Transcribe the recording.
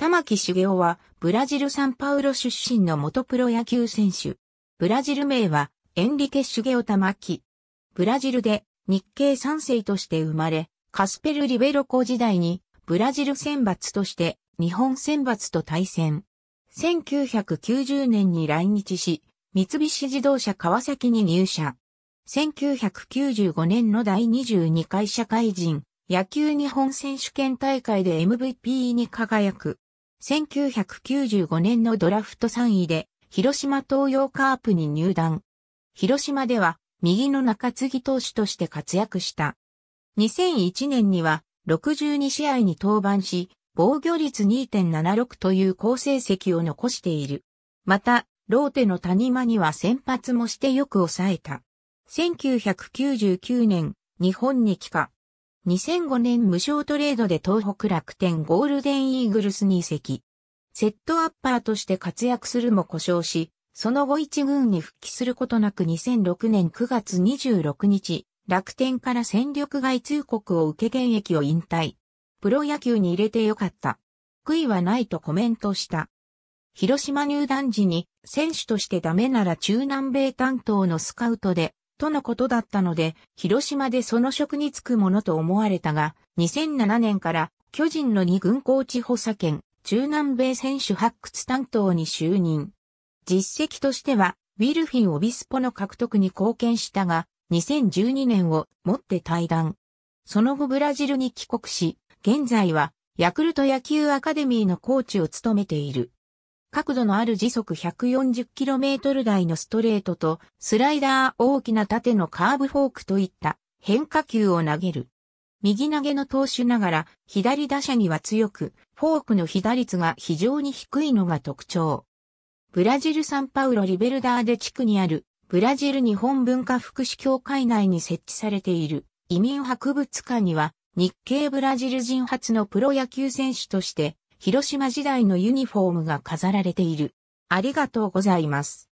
玉木茂雄は、ブラジルサンパウロ出身の元プロ野球選手。ブラジル名は、エンリケ・シュゲオ・玉木。ブラジルで、日系三世として生まれ、カスペル・リベロコ時代に、ブラジル選抜として、日本選抜と対戦。1990年に来日し、三菱自動車川崎に入社。1995年の第22回社会人野球日本選手権大会で MVP に輝く。1995年のドラフト3位で、広島東洋カープに入団。広島では、右の中継ぎ投手として活躍した。2001年には、62試合に登板し、防御率2.76という好成績を残している。また、ローテの谷間には先発もしてよく抑えた。1999年、日本に帰化。2005年無償トレードで東北楽天ゴールデンイーグルスに移籍。セットアッパーとして活躍するも故障し、その後一軍に復帰することなく2006年9月26日、楽天から戦力外通告を受け現役を引退。プロ野球に入れてよかった。悔いはないとコメントした。広島入団時に選手としてダメなら中南米担当のスカウトでとのことだったので、広島でその職に就くものと思われたが、2007年から巨人の2軍コーチ補佐兼、中南米選手発掘担当に就任。実績としては、ウィルフィン・オビスポの獲得に貢献したが、2012年をもって退団。その後ブラジルに帰国し、現在はヤクルト野球アカデミーのコーチを務めている。角度のある時速 140km 台のストレートと、スライダー大きな縦のカーブフォークといった変化球を投げる。右投げの投手ながら、左打者には強く、フォークの被打率が非常に低いのが特徴。ブラジルサンパウロリベルダーデ地区にある、ブラジル日本文化福祉協会内に設置されている移民博物館には、日系ブラジル人初のプロ野球選手として、広島時代のユニフォームが飾られている。ありがとうございます。